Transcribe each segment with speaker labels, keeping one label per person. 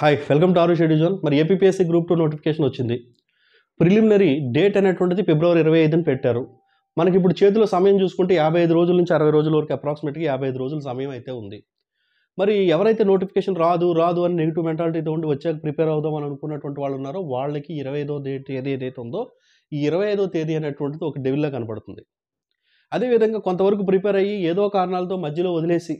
Speaker 1: Hi welcome to ఆరు షెడ్యూజల్ మరి ఏపీఎస్సీ గ్రూప్ టూ నోటిఫికేషన్ వచ్చింది ప్రిలిమినరీ డేట్ అనేటువంటిది ఫిబ్రవరి ఇరవై ఐదుని పెట్టారు మనకి ఇప్పుడు చేతిలో సమయం చూసుకుంటే యాభై ఐదు రోజుల నుంచి అరవై రోజుల వరకు అప్రాక్సిమేట్గా యాభై ఐదు రోజుల సమయం అయితే ఉంది మరి ఎవరైతే నోటిఫికేషన్ రాదు రాదు అని నెగిటివ్ మెంటాలిటీతో ఉండి వచ్చాక ప్రిపేర్ అవుదాం అని అనుకున్నటువంటి వాళ్ళు ఉన్నారో వాళ్ళకి ఇరవై ఐదో డేట్ ఏది ఏదైతే ఉందో ఈ ఇరవై ఐదో తేదీ అనేటువంటిది ఒక డెవిల్లా కనపడుతుంది అదేవిధంగా కొంతవరకు ప్రిపేర్ అయ్యి ఏదో కారణాలతో మధ్యలో వదిలేసి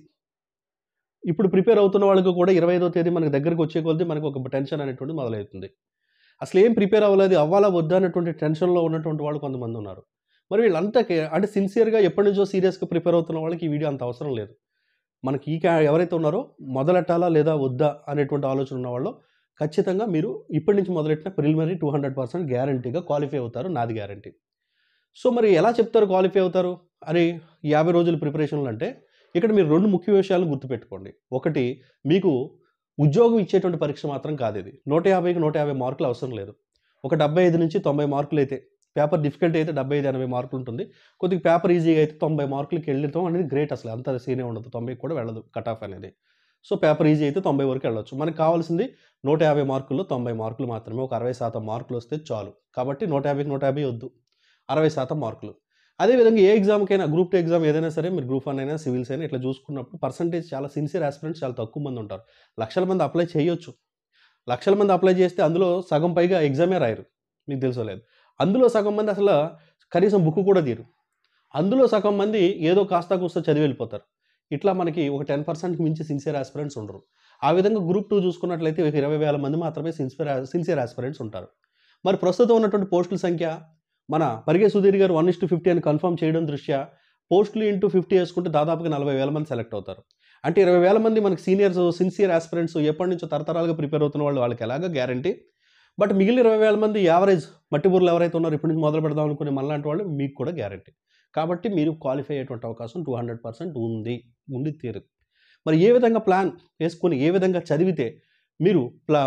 Speaker 1: ఇప్పుడు ప్రిపేర్ అవుతున్న వాళ్ళకు కూడా ఇరవై ఐదో తేదీ మనకు దగ్గరకు వచ్చే కొద్ది మనకు ఒక టెన్షన్ అనేటువంటిది మొదలవుతుంది అసలు ఏం ప్రిపేర్ అవ్వలేదు అవ్వాలా వద్దా అనేటువంటి టెన్షన్లో ఉన్నటువంటి వాళ్ళు కొంతమంది ఉన్నారు మరి వీళ్ళంతా అంటే సిన్సియర్గా ఎప్పటి నుంచో సీరియస్గా ప్రిపేర్ అవుతున్న వాళ్ళకి ఈ వీడియో అంత అవసరం లేదు మనకి ఈ ఎవరైతే ఉన్నారో మొదలెట్టాలా లేదా వద్దా అనేటువంటి ఆలోచన ఉన్నవాళ్ళు ఖచ్చితంగా మీరు ఇప్పటి నుంచి మొదలెట్టిన ప్రిలిమినరీ టూ హండ్రెడ్ పర్సెంట్ గ్యారంటీగా క్వాలిఫై అవుతారు నాది గ్యారంటీ సో మరి ఎలా చెప్తారు క్వాలిఫై అవుతారు అని యాభై రోజుల ప్రిపరేషన్లు అంటే ఇక్కడ మీరు రెండు ముఖ్య విషయాలు గుర్తుపెట్టుకోండి ఒకటి మీకు ఉద్యోగం ఇచ్చేటువంటి పరీక్ష మాత్రం కాదు ఇది నూట యాభైకి నూట యాభై మార్కులు అవసరం లేదు ఒక డెబ్బై ఐదు నుంచి తొంభై మార్కులు అయితే పేపర్ డిఫికల్ట్ అయితే డెబ్బై ఐదు ఎనభై మార్కులు ఉంటుంది కొద్దిగా పేపర్ ఈజీగా అయితే తొంభై మార్కులకి వెళ్ళటం అనేది గ్రేట్ అసలు అంత సీనే ఉండదు తొంభైకి కూడా వెళ్ళదు కట్ ఆఫ్ అనేది సో పేపర్ ఈజీ అయితే తొంభై వరకు వెళ్ళొచ్చు మనకు కావాల్సింది నూట యాభై మార్కుల్లో తొంభై మార్కులు మాత్రమే ఒక అరవై శాతం మార్కులు వస్తే చాలు కాబట్టి నూట యాభైకి నూట యాభై వద్దు అరవై శాతం మార్కులు అదేవిధంగా ఏ ఎగ్జామ్కైనా గ్రూప్ టూ ఎగ్జామ్ ఏదైనా సరే మీరు గ్రూప్ వన్ అయినా సివిల్స్ అయినా ఇట్లా చూసుకున్నప్పుడు పర్సంటేజ్ చాలా సిన్సియర్ ఆస్పిరెంట్స్ చాలా తక్కువ మంది ఉంటారు లక్షల మంది అప్లై చేయొచ్చు లక్షల మంది అప్లై చేస్తే అందులో సగం పైగా ఎగ్జామే రాయరు మీకు తెలుసలేదు అందులో సగం మంది అసలు కనీసం బుక్ కూడా తీరు అందులో సగం మంది ఏదో కాస్త కూస్త చదివి వెళ్ళిపోతారు ఇట్లా మనకి ఒక టెన్ పర్సెంట్కి మించి సిన్సియర్ ఆస్పిరెంట్స్ ఉండరు ఆ విధంగా గ్రూప్ టూ చూసుకున్నట్లయితే ఒక ఇరవై వేల మంది మాత్రమే సిన్సియర్ సిన్సియర్ ఆస్పిరెంట్స్ ఉంటారు మరి ప్రస్తుతం ఉన్నటువంటి పోస్టుల సంఖ్య మన పరిగే Sudheer garu one is to fifty అని కన్ఫర్మ్ చేయడం దృష్ట్యా పోస్టులు ఇంటూ ఫిఫ్టీ వేసుకుంటే దాదాపుగా నలభై వేల మంది సెలెక్ట్ అవుతారు అంటే ఇరవై వేల మంది మనకి సీనియర్స్ సిన్సియర్ ఆస్పిరెంట్స్ ఎప్పటి నుంచో తరతరాలుగా ప్రిపేర్ అవుతున్న వాళ్ళు వాళ్ళకి ఎలాగో గ్యారంటీ బట్ మిగిలిన ఇరవై వేల మంది యావరేజ్ మట్టిబూర్లు ఎవరైతే ఉన్నారో ఇప్పటి నుంచి మొదలు పెడదాం అనుకునే మనలాంటి వాళ్ళు మీకు కూడా గ్యారంటీ కాబట్టి మీరు క్వాలిఫై అయ్యేటువంటి అవకాశం టూ హండ్రెడ్ పర్సెంట్ ఉంది ఉంది తీరు మరి ఏ విధంగా ప్లాన్ వేసుకొని ఏ విధంగా చదివితే మీరు ప్లా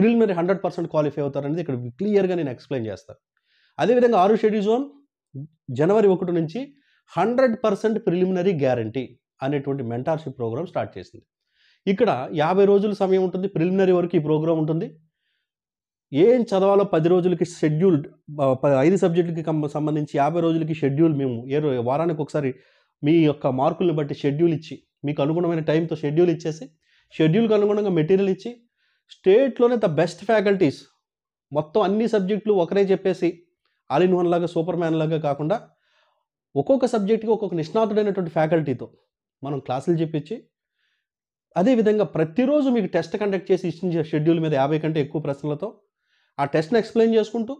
Speaker 1: ప్రిలిమినరీ హండ్రెడ్ పర్సెంట్ క్వాలిఫై అవుతారనేది ఇక్కడ క్లియర్గా నేను ఎక్స్ప్లెయిన్ చేస్తాను అదేవిధంగా ఆరు షెడ్యూల్ జోన్ జనవరి ఒకటి నుంచి హండ్రెడ్ పర్సెంట్ ప్రిలిమినరీ గ్యారంటీ అనేటువంటి మెంటార్షిప్ ప్రోగ్రామ్ స్టార్ట్ చేసింది ఇక్కడ యాభై రోజుల సమయం ఉంటుంది ప్రిలిమినరీ వరకు ఈ ప్రోగ్రామ్ ఉంటుంది ఏం చదవాలో పది రోజులకి షెడ్యూల్డ్ ఐదు సబ్జెక్టులకి సంబంధించి యాభై రోజులకి షెడ్యూల్ మేము ఏ వారానికి ఒకసారి మీ యొక్క మార్కులను బట్టి షెడ్యూల్ ఇచ్చి మీకు అనుగుణమైన టైంతో షెడ్యూల్ ఇచ్చేసి షెడ్యూల్కి అనుగుణంగా మెటీరియల్ ఇచ్చి స్టేట్లోనే ద బెస్ట్ ఫ్యాకల్టీస్ మొత్తం అన్ని సబ్జెక్టులు ఒకరే చెప్పేసి ఆల్ ఇన్ వన్ లాగా సూపర్ మ్యాన్ లాగా కాకుండా ఒక్కొక్క సబ్జెక్ట్కి ఒక్కొక్క నిష్ణాతుడైనటువంటి ఫ్యాకల్టీతో మనం క్లాసులు చెప్పించి అదేవిధంగా ప్రతిరోజు మీకు టెస్ట్ కండక్ట్ చేసి ఇచ్చిన షెడ్యూల్ మీద యాభై కంటే ఎక్కువ ప్రశ్నలతో ఆ టెస్ట్ని ఎక్స్ప్లెయిన్ చేసుకుంటూ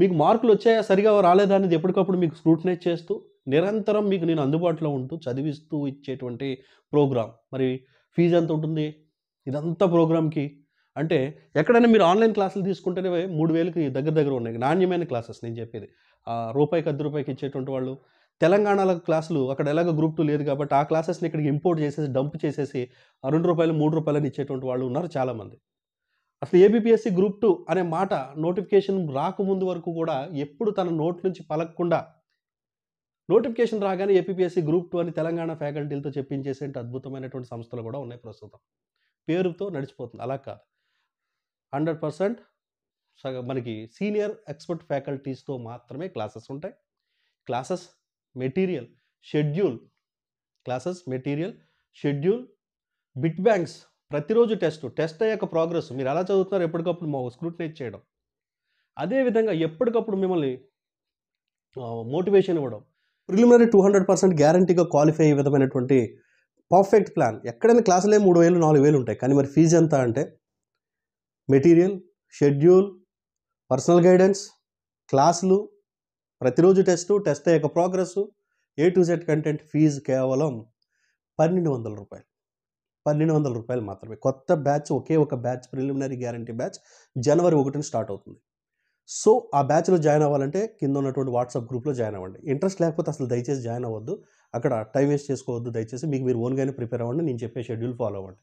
Speaker 1: మీకు మార్కులు వచ్చాయా సరిగా రాలేదా అనేది ఎప్పటికప్పుడు మీకు స్క్రూటినైజ్ చేస్తూ నిరంతరం మీకు నేను అందుబాటులో ఉంటూ చదివిస్తూ ఇచ్చేటువంటి ప్రోగ్రామ్ మరి ఫీజు ఎంత ఉంటుంది ఇదంతా ప్రోగ్రామ్కి అంటే ఎక్కడైనా మీరు ఆన్లైన్ క్లాసులు తీసుకుంటేనే మూడు వేలకి దగ్గర దగ్గర ఉన్నాయి నాణ్యమైన క్లాసెస్ నేను చెప్పేది రూపాయికి అర్ధ రూపాయికి ఇచ్చేటువంటి వాళ్ళు తెలంగాణలో క్లాసులు అక్కడ ఎలాగ గ్రూప్ టూ లేదు కాబట్టి ఆ క్లాసెస్ని ఇక్కడికి ఇంపోర్ట్ చేసేసి డంప్ చేసేసి రెండు రూపాయలు మూడు రూపాయలని ఇచ్చేటువంటి వాళ్ళు ఉన్నారు చాలామంది అసలు ఏబిపిఎస్సి గ్రూప్ టూ అనే మాట నోటిఫికేషన్ రాకముందు వరకు కూడా ఎప్పుడు తన నోట్ నుంచి పలకకుండా నోటిఫికేషన్ రాగానే ఏపీఎస్సి గ్రూప్ టూ అని తెలంగాణ ఫ్యాకల్టీలతో చెప్పించేసే అద్భుతమైనటువంటి సంస్థలు కూడా ఉన్నాయి ప్రస్తుతం పేరుతో నడిచిపోతుంది అలా కాదు హండ్రెడ్ పర్సెంట్ మనకి సీనియర్ ఎక్స్పర్ట్ ఫ్యాకల్టీస్తో మాత్రమే క్లాసెస్ ఉంటాయి classes material schedule classes material schedule bit banks ప్రతిరోజు టెస్ట్ టెస్ట్ అయ్యాక ప్రోగ్రెస్ మీరు ఎలా చదువుతున్నారు ఎప్పటికప్పుడు మా స్క్రూటినైజ్ చేయడం అదేవిధంగా ఎప్పటికప్పుడు మిమ్మల్ని మోటివేషన్ ఇవ్వడం ప్రిలిమినరీ టూ హండ్రెడ్ పర్సెంట్ గ్యారంటీగా క్వాలిఫై అయ్యే విధమైనటువంటి పర్ఫెక్ట్ ప్లాన్ ఎక్కడైనా క్లాసులే మూడు వేలు నాలుగు వేలు ఉంటాయి కానీ మరి ఫీజు ఎంత అంటే మెటీరియల్ షెడ్యూల్ పర్సనల్ గైడెన్స్ క్లాసులు ప్రతిరోజు టెస్టు టెస్ట్ యొక్క progress A to Z content fee కేవలం పన్నెండు వందల రూపాయలు పన్నెండు వందల రూపాయలు మాత్రమే కొత్త బ్యాచ్ ఒకే ఒక బ్యాచ్ ప్రిలిమినరీ గ్యారంటీ బ్యాచ్ జనవరి ఒకటిని స్టార్ట్ అవుతుంది సో ఆ బ్యాచ్లో జాయిన్ అవ్వాలంటే కింద ఉన్నటువంటి వాట్సాప్ గ్రూప్లో జాయిన్ అవ్వండి ఇంట్రెస్ట్ లేకపోతే అసలు దయచేసి జాయిన్ అవ్వద్దు అక్కడ టైం వేస్ట్ చేసుకోవద్దు దయచేసి మీకు మీరు ఓన్గానే ప్రిపేర్ అవ్వండి నేను చెప్పే షెడ్యూల్ ఫాలో అవ్వండి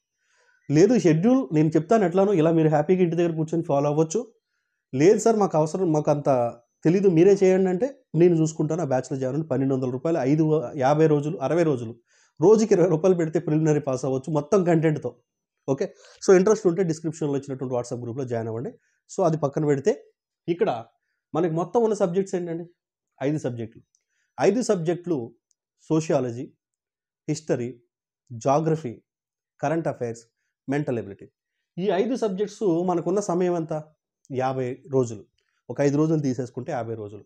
Speaker 1: లేదు షెడ్యూల్ నేను చెప్తాను ఎట్లాను ఇలా మీరు హ్యాపీగా ఇంటి దగ్గర కూర్చొని ఫాలో అవ్వచ్చు లేదు సార్ మాకు అవసరం మాకు అంత తెలీదు మీరే చేయండి అంటే నేను చూసుకుంటాను ఆ బ్యాచ్లో చేయాలని పన్నెండు వందల రూపాయలు ఐదు యాభై రోజులు అరవై రోజులు రోజుకి ఇరవై రూపాయలు పెడితే ప్రిలిమినరీ పాస్ అవ్వచ్చు మొత్తం కంటెంట్తో ఓకే సో ఇంట్రెస్ట్ ఉంటే డిస్క్రిప్షన్లో ఇచ్చినటువంటి వాట్సాప్ గ్రూప్లో జాయిన్ అవ్వండి సో అది పక్కన పెడితే ఇక్కడ మనకి మొత్తం ఉన్న సబ్జెక్ట్స్ ఏంటండి ఐదు సబ్జెక్టులు ఐదు సబ్జెక్టులు sociology history geography current affairs mental ability ఈ hmm. ఐదు సబ్జెక్ట్స్ మనకున్న సమయం ఎంత యాభై రోజులు ఒక ఐదు రోజులు తీసేసుకుంటే యాభై రోజులు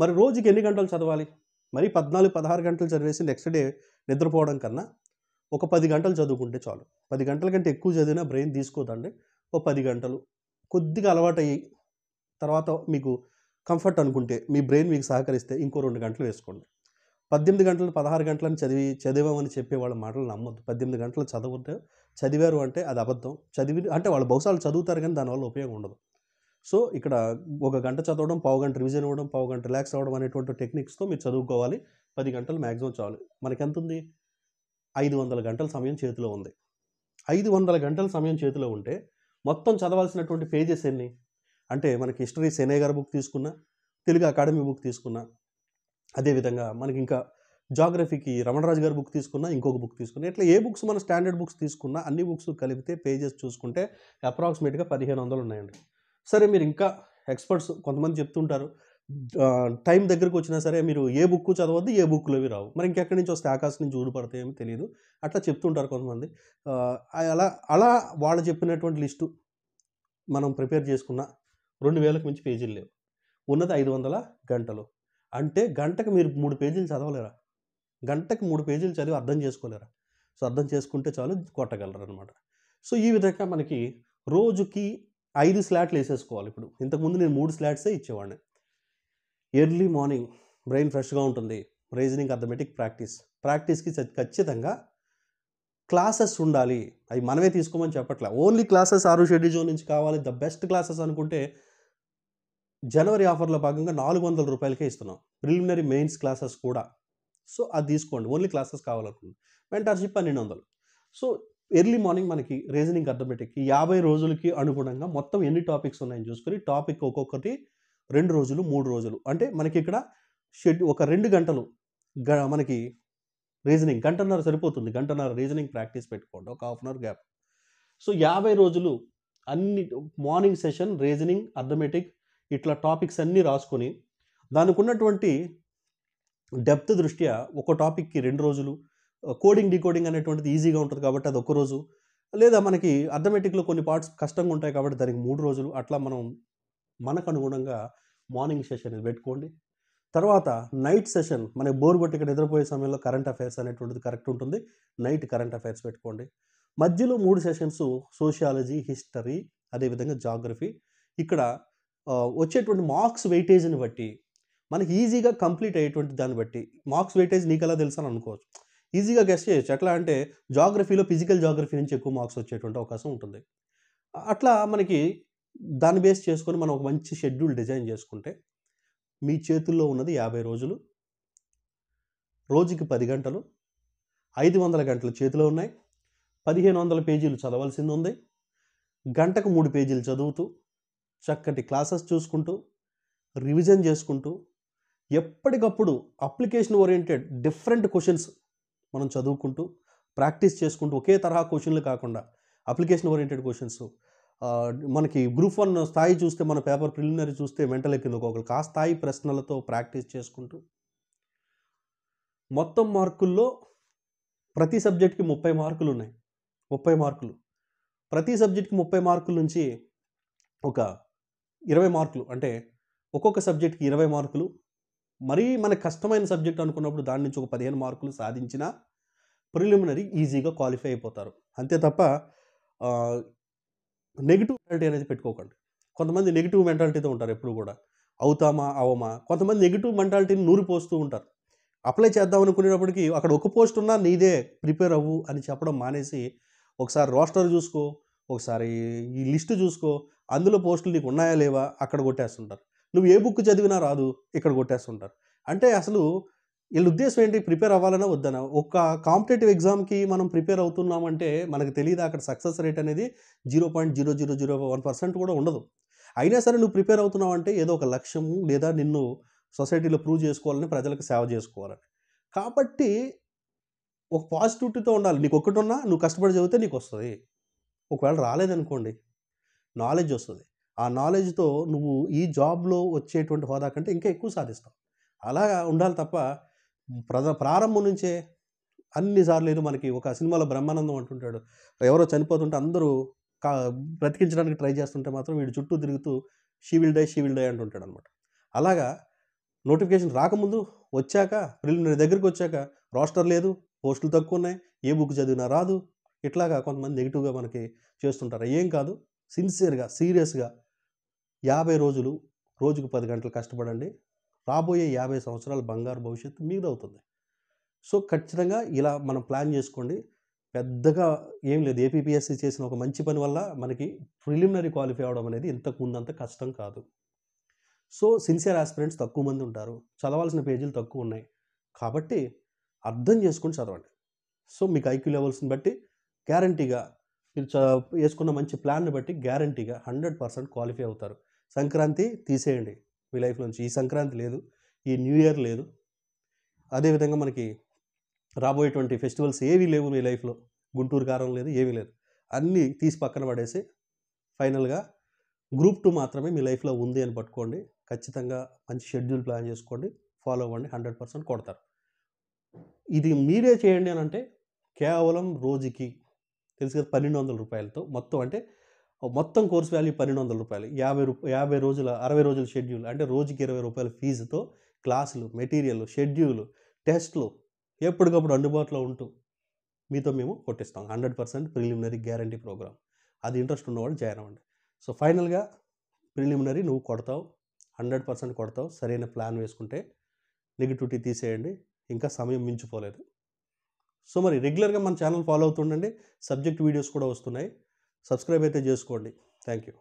Speaker 1: మరి రోజుకి ఎన్ని గంటలు చదవాలి మరి పద్నాలుగు పదహారు గంటలు చదివేసి నెక్స్ట్ డే నిద్రపోవడం కన్నా ఒక పది గంటలు చదువుకుంటే చాలు పది గంటల కంటే ఎక్కువ చదివినా బ్రెయిన్ తీసుకోదండి ఒక పది గంటలు కొద్దిగా అలవాటయ్యి తర్వాత మీకు కంఫర్ట్ అనుకుంటే మీ బ్రెయిన్ మీకు సహకరిస్తే ఇంకో రెండు గంటలు వేసుకోండి పద్దెనిమిది గంటలు పదహారు గంటలను చదివి చదివామని చెప్పే వాళ్ళ మాటలు నమ్మద్దు పద్దెనిమిది గంటలు చదవద్దు చదివారు అంటే అది అబద్ధం చదివి అంటే వాళ్ళు బహుశా చదువుతారు కానీ దానివల్ల ఉపయోగం ఉండదు సో ఇక్కడ ఒక గంట చదవడం పావు గంట రివిజన్ ఇవ్వడం పావు గంట రిలాక్స్ అవ్వడం అనేటువంటి టెక్నిక్స్తో మీరు చదువుకోవాలి పది గంటలు మ్యాక్సిమం చాలు మనకి ఎంత ఉంది ఐదు వందల గంటల సమయం చేతిలో ఉంది ఐదు వందల గంటల సమయం చేతిలో ఉంటే మొత్తం చదవాల్సినటువంటి పేజెస్ ఎన్ని అంటే మనకి హిస్టరీ సెనేగర్ బుక్ తీసుకున్నా తెలుగు అకాడమీ బుక్ తీసుకున్నా అదేవిధంగా మనకి ఇంకా జాగ్రఫీకి రమణరాజు గారి బుక్ తీసుకున్నా ఇంకొక బుక్ తీసుకున్నా ఇట్లా ఏ బుక్స్ మనం స్టాండర్డ్ బుక్స్ తీసుకున్నా అన్ని బుక్స్ కలిపితే పేజెస్ చూసుకుంటే అప్రాక్సిమేట్గా పదిహేను వందలు ఉన్నాయండి సరే మీరు ఇంకా ఎక్స్పర్ట్స్ కొంతమంది చెప్తుంటారు టైం దగ్గరకు వచ్చినా సరే మీరు ఏ బుక్ చదవద్దు ఏ బుక్లోవి రావు మరి ఇంకెక్కడి నుంచి వస్తే ఆకాశం నుంచి ఊడిపడతాయేమో తెలియదు అట్లా చెప్తుంటారు కొంతమంది అలా అలా వాళ్ళు చెప్పినటువంటి లిస్టు మనం ప్రిపేర్ చేసుకున్న రెండు వేలకు మించి పేజీలు లేవు ఉన్నది ఐదు వందల గంటలు అంటే గంటకు మీరు మూడు పేజీలు చదవలేరా గంటకు మూడు పేజీలు చదివి అర్థం చేసుకోలేరా సో అర్థం చేసుకుంటే చాలు కొట్టగలరు అనమాట సో ఈ విధంగా మనకి రోజుకి ఐదు స్లాట్లు వేసేసుకోవాలి ఇప్పుడు ఇంతకుముందు నేను మూడు స్లాట్సే ఇచ్చేవాడిని ఎర్లీ మార్నింగ్ బ్రెయిన్ ఫ్రెష్గా ఉంటుంది రీజనింగ్ అథమెటిక్ ప్రాక్టీస్ ప్రాక్టీస్కి ఖచ్చితంగా క్లాసెస్ ఉండాలి అవి మనమే తీసుకోమని చెప్పట్లే ఓన్లీ క్లాసెస్ ఆరు షెడ్యూల్ నుంచి కావాలి ద బెస్ట్ క్లాసెస్ అనుకుంటే జనవరి ఆఫర్లో భాగంగా నాలుగు వందల రూపాయలకే ఇస్తున్నాం ప్రిలిమినరీ మెయిన్స్ క్లాసెస్ కూడా సో అది తీసుకోండి ఓన్లీ క్లాసెస్ కావాలనుకోండి మెంటర్షిప్ పన్నెండు వందలు సో ఎర్లీ మార్నింగ్ మనకి రీజనింగ్ అర్థమెటిక్కి యాభై రోజులకి అనుగుణంగా మొత్తం ఎన్ని టాపిక్స్ ఉన్నాయని చూసుకొని టాపిక్ ఒక్కొక్కటి రెండు రోజులు మూడు రోజులు అంటే మనకి ఇక్కడ షెడ్ ఒక రెండు గంటలు మనకి రీజనింగ్ గంటన్నర సరిపోతుంది గంటన్నర రీజనింగ్ ప్రాక్టీస్ పెట్టుకోండి ఒక half an hour gap so యాభై రోజులు అన్ని మార్నింగ్ సెషన్ రీజనింగ్ అర్థమెటిక్ ఇట్లా టాపిక్స్ అన్నీ రాసుకొని దానికి ఉన్నటువంటి డెప్త్ దృష్ట్యా ఒక టాపిక్కి రెండు రోజులు కోడింగ్ డీకోడింగ్ అనేటువంటిది ఈజీగా ఉంటుంది కాబట్టి అది రోజు లేదా మనకి అథమెటిక్లో కొన్ని పార్ట్స్ కష్టంగా ఉంటాయి కాబట్టి దానికి మూడు రోజులు అట్లా మనం మనకు అనుగుణంగా మార్నింగ్ సెషన్ పెట్టుకోండి తర్వాత నైట్ సెషన్ మనకి బోర్ కొట్టి ఇక్కడ నిద్రపోయే సమయంలో కరెంట్ అఫైర్స్ అనేటువంటిది కరెక్ట్ ఉంటుంది నైట్ కరెంట్ అఫైర్స్ పెట్టుకోండి మధ్యలో మూడు సెషన్స్ సోషియాలజీ హిస్టరీ అదేవిధంగా జాగ్రఫీ ఇక్కడ వచ్చేటువంటి మార్క్స్ వెయిటేజ్ని బట్టి మనకి ఈజీగా కంప్లీట్ అయ్యేటువంటి దాన్ని బట్టి మార్క్స్ వెయిటేజ్ నీకు ఎలా తెలుసు అని అనుకోవచ్చు ఈజీగా గెస్ట్ చేయొచ్చు ఎట్లా అంటే జాగ్రఫీలో ఫిజికల్ జాగ్రఫీ నుంచి ఎక్కువ మార్క్స్ వచ్చేటువంటి అవకాశం ఉంటుంది అట్లా మనకి దాన్ని బేస్ చేసుకొని మనం ఒక మంచి షెడ్యూల్ డిజైన్ చేసుకుంటే మీ చేతుల్లో ఉన్నది యాభై రోజులు రోజుకి పది గంటలు ఐదు వందల గంటలు చేతిలో ఉన్నాయి పదిహేను వందల పేజీలు చదవాల్సింది ఉంది గంటకు మూడు పేజీలు చదువుతూ చక్కటి క్లాసెస్ చూసుకుంటూ రివిజన్ చేసుకుంటూ ఎప్పటికప్పుడు అప్లికేషన్ ఓరియంటెడ్ డిఫరెంట్ క్వశ్చన్స్ మనం చదువుకుంటూ ప్రాక్టీస్ చేసుకుంటూ ఒకే తరహా క్వశ్చన్లు కాకుండా అప్లికేషన్ ఓరియంటెడ్ క్వశ్చన్స్ మనకి గ్రూప్ వన్ స్థాయి చూస్తే మన పేపర్ ప్రిలిమినరీ చూస్తే మెంటల్ ఎక్కింది ఒక్కొక్కరికి ఆ స్థాయి ప్రశ్నలతో ప్రాక్టీస్ చేసుకుంటూ మొత్తం మార్కుల్లో ప్రతి సబ్జెక్ట్కి ముప్పై మార్కులు ఉన్నాయి ముప్పై మార్కులు ప్రతి సబ్జెక్ట్కి ముప్పై మార్కుల నుంచి ఒక ఇరవై మార్కులు అంటే ఒక్కొక్క సబ్జెక్ట్కి ఇరవై మార్కులు మరీ మనకు కష్టమైన సబ్జెక్ట్ అనుకున్నప్పుడు దాని నుంచి ఒక పదిహేను మార్కులు సాధించిన ప్రిలిమినరీ ఈజీగా క్వాలిఫై అయిపోతారు అంతే తప్ప నెగిటివ్ మెంటాలిటీ అనేది పెట్టుకోకండి కొంతమంది నెగిటివ్ మెంటాలిటీతో ఉంటారు ఎప్పుడు కూడా అవుతామా అవమా కొంతమంది నెగిటివ్ మెంటాలిటీని నూరిపోస్తూ ఉంటారు అప్లై చేద్దాం అనుకునేటప్పటికి అక్కడ ఒక పోస్ట్ ఉన్నా నీదే ప్రిపేర్ అవ్వు అని చెప్పడం మానేసి ఒకసారి రోస్టర్ చూసుకో ఒకసారి ఈ లిస్ట్ చూసుకో అందులో పోస్టులు నీకు ఉన్నాయా లేవా అక్కడ కొట్టేస్తుంటారు నువ్వు ఏ బుక్ చదివినా రాదు ఇక్కడ కొట్టేస్తుంటారు అంటే అసలు వీళ్ళ ఉద్దేశం ఏంటి ప్రిపేర్ అవ్వాలన్నా వద్దన ఒక కాంపిటేటివ్ ఎగ్జామ్కి మనం ప్రిపేర్ అవుతున్నామంటే మనకు తెలియదు అక్కడ సక్సెస్ రేట్ అనేది zero point zero zero zero one percent కూడా ఉండదు అయినా సరే నువ్వు ప్రిపేర్ అవుతున్నావు అంటే ఏదో ఒక లక్ష్యం లేదా నిన్ను సొసైటీలో ప్రూవ్ చేసుకోవాలని ప్రజలకు సేవ చేసుకోవాలని కాబట్టి ఒక పాజిటివిటీతో ఉండాలి నీకు ఒక్కటి ఉన్నా నువ్వు కష్టపడి చదివితే నీకు వస్తుంది ఒకవేళ రాలేదనుకోండి నాలెడ్జ్ వస్తుంది ఆ నాలెడ్జ్తో నువ్వు ఈ జాబ్లో వచ్చేటువంటి హోదా కంటే ఇంకా ఎక్కువ సాధిస్తావు అలా ఉండాలి తప్ప ప్రధ ప్రారంభం నుంచే అన్నిసార్లు నేను మనకి ఒక సినిమాలో బ్రహ్మానందం అంటుంటాడు ఎవరో చనిపోతుంటే అందరూ కా బ్రతికించడానికి ట్రై చేస్తుంటే మాత్రం వీడు చుట్టూ తిరుగుతూ షీవిల్ డై షీవిల్ డై అంటుంటాడు అనమాట అలాగా నోటిఫికేషన్ రాకముందు వచ్చాక ప్రిలిమినరీ దగ్గరికి వచ్చాక రోస్టర్ లేదు పోస్టులు తక్కువ ఉన్నాయి ఏ బుక్ చదివినా రాదు ఇట్లాగా కొంతమంది నెగిటివ్గా మనకి చేస్తుంటారు ఏం కాదు సిన్సియర్గా సీరియస్గా యాభై రోజులు రోజుకు పది గంటలు కష్టపడండి రాబోయే యాభై సంవత్సరాల బంగారు భవిష్యత్తు మీదవుతుంది సో ఖచ్చితంగా ఇలా మనం ప్లాన్ చేసుకోండి పెద్దగా ఏం లేదు ఏపీపీఎస్సీ చేసిన ఒక మంచి పని వల్ల మనకి ప్రిలిమినరీ క్వాలిఫై అవ్వడం అనేది ఇంతకు ముందంత కష్టం కాదు సో సిన్సియర్ ఆస్పిరెంట్స్ తక్కువ మంది ఉంటారు చదవాల్సిన పేజీలు తక్కువ ఉన్నాయి కాబట్టి అర్థం చేసుకొని చదవండి సో మీకు ఐక్యూ లెవెల్స్ని బట్టి గ్యారంటీగా వేసుకున్న మంచి ప్లాన్ని బట్టి గ్యారంటీగా హండ్రెడ్ పర్సెంట్ క్వాలిఫై అవుతారు సంక్రాంతి తీసేయండి మీ లైఫ్ నుంచి ఈ సంక్రాంతి లేదు ఈ న్యూ ఇయర్ లేదు అదేవిధంగా మనకి రాబోయేటువంటి ఫెస్టివల్స్ ఏవీ లేవు మీ లైఫ్లో గుంటూరు కారం లేదు ఏమీ లేదు అన్నీ తీసి పక్కన పడేసి ఫైనల్గా గ్రూప్ టూ మాత్రమే మీ లైఫ్లో ఉంది అని పట్టుకోండి ఖచ్చితంగా మంచి షెడ్యూల్ ప్లాన్ చేసుకోండి ఫాలో అవ్వండి హండ్రెడ్ పర్సెంట్ కొడతారు ఇది మీరే చేయండి అని అంటే కేవలం రోజుకి తెలుసు కదా పన్నెండు వందల రూపాయలతో మొత్తం అంటే మొత్తం కోర్స్ వాల్యూ పన్నెండు వందల రూపాయలు యాభై రూప యాభై రోజుల అరవై రోజుల షెడ్యూల్ అంటే రోజుకి ఇరవై రూపాయల ఫీజుతో క్లాసులు మెటీరియల్ షెడ్యూల్ టెస్ట్లు ఎప్పటికప్పుడు అందుబాటులో ఉంటూ మీతో మేము కొట్టిస్తాం hundred percent preliminary guarantee program అది ఇంట్రెస్ట్ ఉన్నవాళ్ళు జాయిన్ అవ్వండి సో ఫైనల్గా ప్రిలిమినరీ నువ్వు కొడతావు హండ్రెడ్ పర్సెంట్ కొడతావు సరైన ప్లాన్ వేసుకుంటే నెగిటివిటీ తీసేయండి ఇంకా సమయం మించిపోలేదు సో మరి రెగ్యులర్గా మన ఛానల్ ఫాలో అవుతుండండి సబ్జెక్ట్ వీడియోస్ కూడా వస్తున్నాయి సబ్స్క్రైబ్ అయితే చేసుకోండి థ్యాంక్ యూ